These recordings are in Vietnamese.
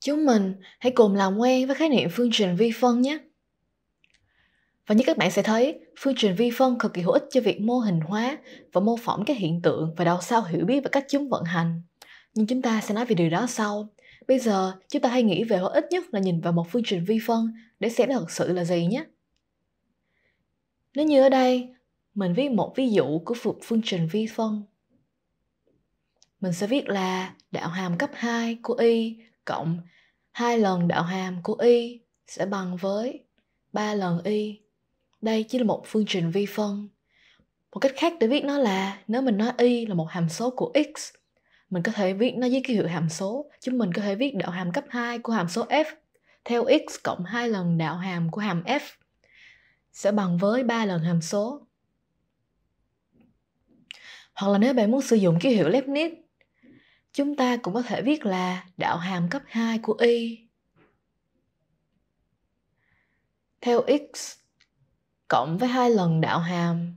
Chúng mình hãy cùng làm quen với khái niệm phương trình vi phân nhé. Và như các bạn sẽ thấy, phương trình vi phân cực kỳ hữu ích cho việc mô hình hóa và mô phỏng các hiện tượng và đầu sau hiểu biết về cách chúng vận hành. Nhưng chúng ta sẽ nói về điều đó sau. Bây giờ, chúng ta hãy nghĩ về hữu ích nhất là nhìn vào một phương trình vi phân để xem nó thực sự là gì nhé. Nếu như ở đây, mình viết một ví dụ của phương trình vi phân. Mình sẽ viết là đạo hàm cấp 2 của y cộng hai lần đạo hàm của y sẽ bằng với ba lần y. Đây chỉ là một phương trình vi phân. Một cách khác để viết nó là nếu mình nói y là một hàm số của x, mình có thể viết nó dưới ký hiệu hàm số. Chúng mình có thể viết đạo hàm cấp 2 của hàm số f theo x cộng hai lần đạo hàm của hàm f sẽ bằng với ba lần hàm số. Hoặc là nếu bạn muốn sử dụng ký hiệu Leibniz Chúng ta cũng có thể viết là đạo hàm cấp 2 của y. Theo x cộng với hai lần đạo hàm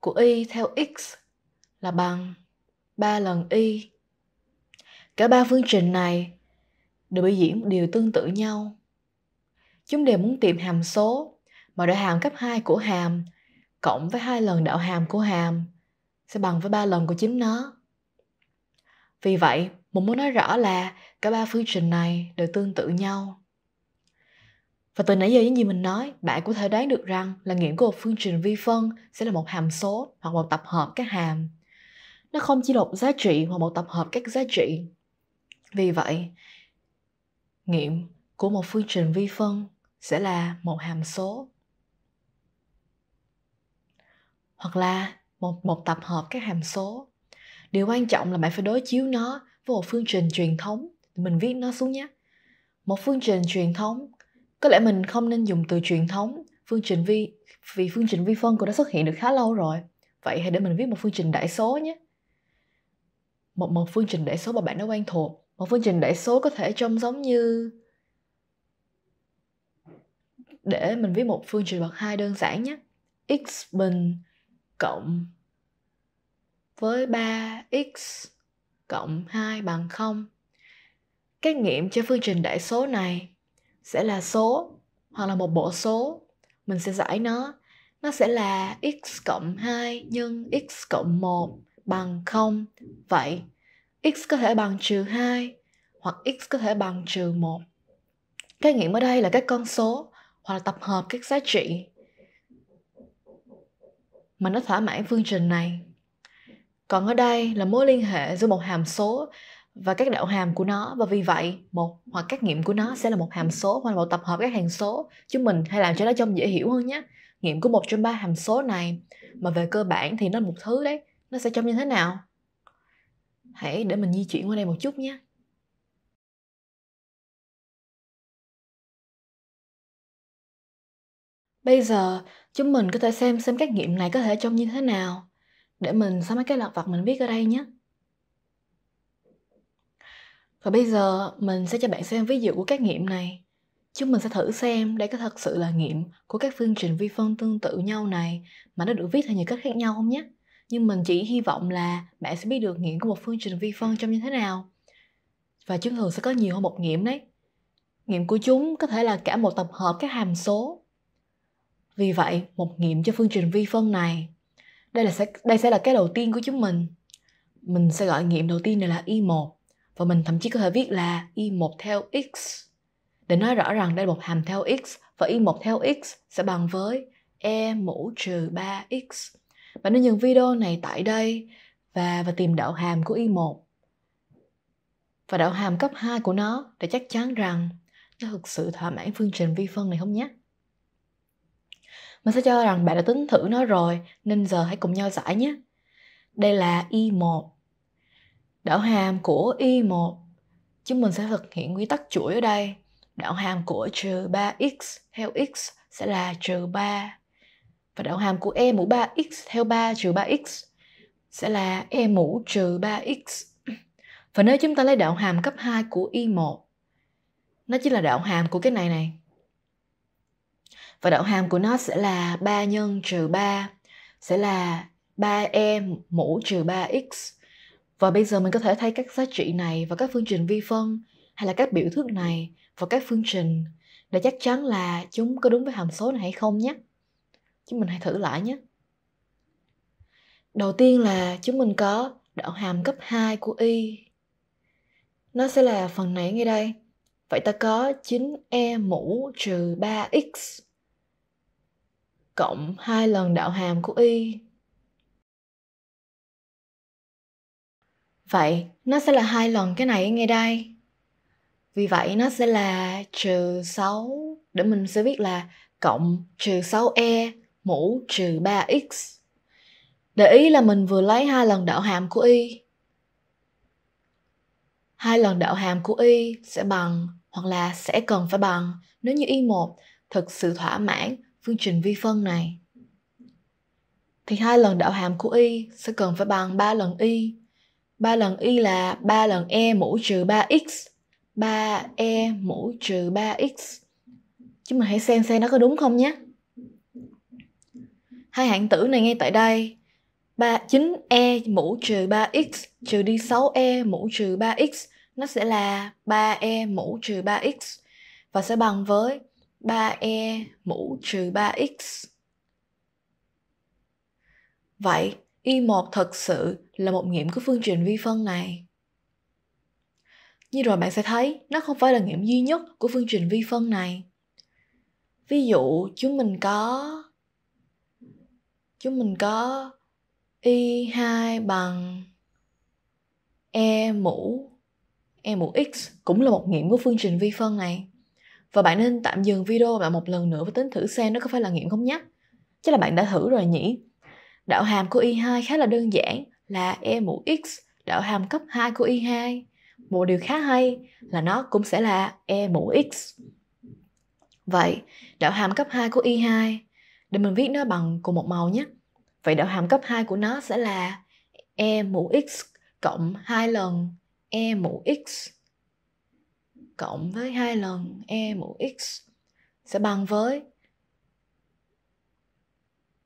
của y theo x là bằng 3 lần y. Cả ba phương trình này đều biểu diễn điều tương tự nhau. Chúng đều muốn tìm hàm số mà đạo hàm cấp 2 của hàm cộng với hai lần đạo hàm của hàm sẽ bằng với ba lần của chính nó. Vì vậy, mình muốn nói rõ là cả ba phương trình này đều tương tự nhau. Và từ nãy giờ những gì mình nói, bạn có thể đoán được rằng là nghiệm của một phương trình vi phân sẽ là một hàm số hoặc một tập hợp các hàm. Nó không chỉ là một giá trị hoặc một tập hợp các giá trị. Vì vậy, nghiệm của một phương trình vi phân sẽ là một hàm số hoặc là một một tập hợp các hàm số điều quan trọng là bạn phải đối chiếu nó với một phương trình truyền thống mình viết nó xuống nhé một phương trình truyền thống có lẽ mình không nên dùng từ truyền thống phương trình vi vì phương trình vi phân cũng đã xuất hiện được khá lâu rồi vậy hãy để mình viết một phương trình đại số nhé một một phương trình đại số mà bạn đã quen thuộc một phương trình đại số có thể trông giống như để mình viết một phương trình bậc hai đơn giản nhé x bình cộng với 3x cộng 2 bằng 0. Cái nghiệm cho phương trình đại số này sẽ là số hoặc là một bộ số. Mình sẽ giải nó. Nó sẽ là x cộng 2 nhân x cộng 1 bằng 0. Vậy, x có thể bằng trừ 2 hoặc x có thể bằng trừ 1. Cái nghiệm ở đây là các con số hoặc là tập hợp các giá trị mà nó thỏa mãn phương trình này còn ở đây là mối liên hệ giữa một hàm số và các đạo hàm của nó và vì vậy một hoặc các nghiệm của nó sẽ là một hàm số hoặc là một tập hợp các hàng số chúng mình hay làm cho nó trông dễ hiểu hơn nhé nghiệm của một trong ba hàm số này mà về cơ bản thì nó là một thứ đấy nó sẽ trông như thế nào hãy để mình di chuyển qua đây một chút nhé bây giờ chúng mình có thể xem xem các nghiệm này có thể trông như thế nào để mình xóa mấy cái lọt vật mình viết ở đây nhé và bây giờ mình sẽ cho bạn xem ví dụ của các nghiệm này Chúng mình sẽ thử xem đây có thật sự là nghiệm của các phương trình vi phân tương tự nhau này mà nó được viết theo nhiều cách khác nhau không nhé. Nhưng mình chỉ hy vọng là bạn sẽ biết được nghiệm của một phương trình vi phân trông như thế nào. Và chúng thường sẽ có nhiều hơn một nghiệm đấy. Nghiệm của chúng có thể là cả một tập hợp các hàm số. Vì vậy, một nghiệm cho phương trình vi phân này đây là sẽ đây sẽ là cái đầu tiên của chúng mình. Mình sẽ gọi nghiệm đầu tiên này là y1 và mình thậm chí có thể viết là y1 theo x để nói rõ rằng đây là một hàm theo x và y1 theo x sẽ bằng với e mũ trừ 3x. Bạn nên dừng video này tại đây và và tìm đạo hàm của y1 và đạo hàm cấp 2 của nó để chắc chắn rằng nó thực sự thỏa mãn phương trình vi phân này không nhé. Mình sẽ cho rằng bạn đã tính thử nó rồi nên giờ hãy cùng nhau giải nhé. Đây là Y1. Đạo hàm của Y1 chúng mình sẽ thực hiện quy tắc chuỗi ở đây. Đạo hàm của trừ 3x theo x sẽ là trừ 3. Và đạo hàm của e mũ 3x theo 3 trừ 3x sẽ là e mũ trừ 3x. Và nếu chúng ta lấy đạo hàm cấp 2 của y1, nó chính là đạo hàm của cái này này và đạo hàm của nó sẽ là 3 nhân trừ 3 sẽ là 3e mũ trừ 3x và bây giờ mình có thể thay các giá trị này vào các phương trình vi phân hay là các biểu thức này vào các phương trình để chắc chắn là chúng có đúng với hàm số này hay không nhé. Chúng mình hãy thử lại nhé. Đầu tiên là chúng mình có đạo hàm cấp 2 của y. Nó sẽ là phần này ngay đây. Vậy ta có 9e mũ trừ 3x cộng hai lần đạo hàm của y. Vậy nó sẽ là hai lần cái này ngay đây. Vì vậy nó sẽ là trừ 6 để mình sẽ viết là cộng trừ 6e mũ trừ 3x. Để ý là mình vừa lấy hai lần đạo hàm của y. Hai lần đạo hàm của y sẽ bằng hoặc là sẽ cần phải bằng nếu như y1 thực sự thỏa mãn phương trình vi phân này thì hai lần đạo hàm của y sẽ cần phải bằng 3 lần y. 3 lần y là 3 lần e mũ trừ 3x. 3e mũ trừ 3x. Chúng mình hãy xem xem nó có đúng không nhé. Hai hạng tử này ngay tại đây. 3, 9e mũ trừ 3x trừ đi 6e mũ trừ 3x nó sẽ là 3e mũ trừ 3x và sẽ bằng với 3e mũ trừ 3x. Vậy, y1 thật sự là một nghiệm của phương trình vi phân này. Như rồi bạn sẽ thấy, nó không phải là nghiệm duy nhất của phương trình vi phân này. Ví dụ, chúng mình có chúng mình có y2 bằng e mũ e mũ x cũng là một nghiệm của phương trình vi phân này và bạn nên tạm dừng video lại một lần nữa và tính thử xem nó có phải là nghiệm không nhé. Chắc là bạn đã thử rồi nhỉ? Đạo hàm của Y2 khá là đơn giản là E mũ X đạo hàm cấp 2 của Y2. Một điều khá hay là nó cũng sẽ là E mũ X. Vậy, đạo hàm cấp 2 của Y2 để mình viết nó bằng cùng một màu nhé. Vậy đạo hàm cấp 2 của nó sẽ là E mũ X cộng 2 lần E mũ X cộng với hai lần e mũ x sẽ bằng với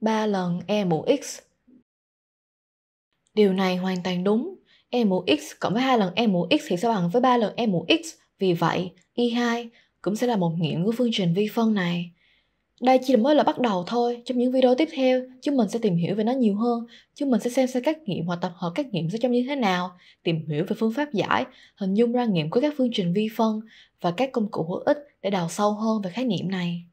3 lần e mũ x. Điều này hoàn toàn đúng. E mũ x cộng với 2 lần e mũ x thì sẽ bằng với 3 lần e mũ x. Vì vậy, y2 cũng sẽ là một nghiệm của phương trình vi phân này. Đây chỉ mới là bắt đầu thôi, trong những video tiếp theo, chúng mình sẽ tìm hiểu về nó nhiều hơn. Chúng mình sẽ xem xem các nghiệm hoặc tập hợp các nghiệm sẽ trông như thế nào, tìm hiểu về phương pháp giải, hình dung ra nghiệm của các phương trình vi phân và các công cụ hữu ích để đào sâu hơn về khái niệm này.